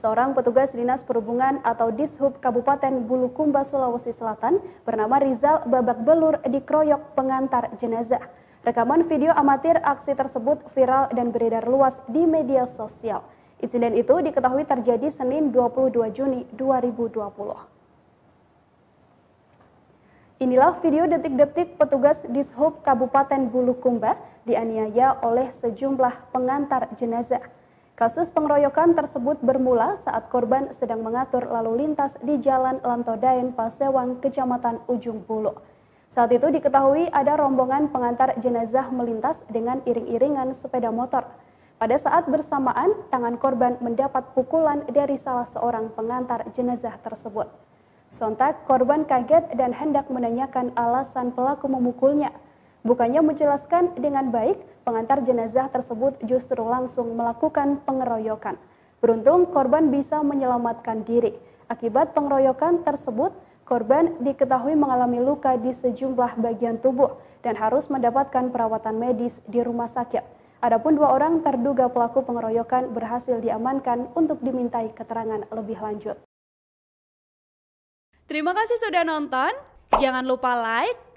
Seorang petugas Dinas Perhubungan atau Dishub Kabupaten Bulukumba, Sulawesi Selatan bernama Rizal Babak Belur dikeroyok pengantar jenazah. Rekaman video amatir aksi tersebut viral dan beredar luas di media sosial. Insiden itu diketahui terjadi Senin 22 Juni 2020. Inilah video detik-detik petugas Dishub Kabupaten Bulukumba dianiaya oleh sejumlah pengantar jenazah. Kasus pengeroyokan tersebut bermula saat korban sedang mengatur lalu lintas di Jalan Lantodain, Pasewang, Kecamatan Ujung Bulu. Saat itu diketahui ada rombongan pengantar jenazah melintas dengan iring-iringan sepeda motor. Pada saat bersamaan, tangan korban mendapat pukulan dari salah seorang pengantar jenazah tersebut. Sontak, korban kaget dan hendak menanyakan alasan pelaku memukulnya – Bukannya menjelaskan dengan baik, pengantar jenazah tersebut justru langsung melakukan pengeroyokan. Beruntung korban bisa menyelamatkan diri. Akibat pengeroyokan tersebut, korban diketahui mengalami luka di sejumlah bagian tubuh dan harus mendapatkan perawatan medis di rumah sakit. Adapun dua orang terduga pelaku pengeroyokan berhasil diamankan untuk dimintai keterangan lebih lanjut. Terima kasih sudah nonton. Jangan lupa like,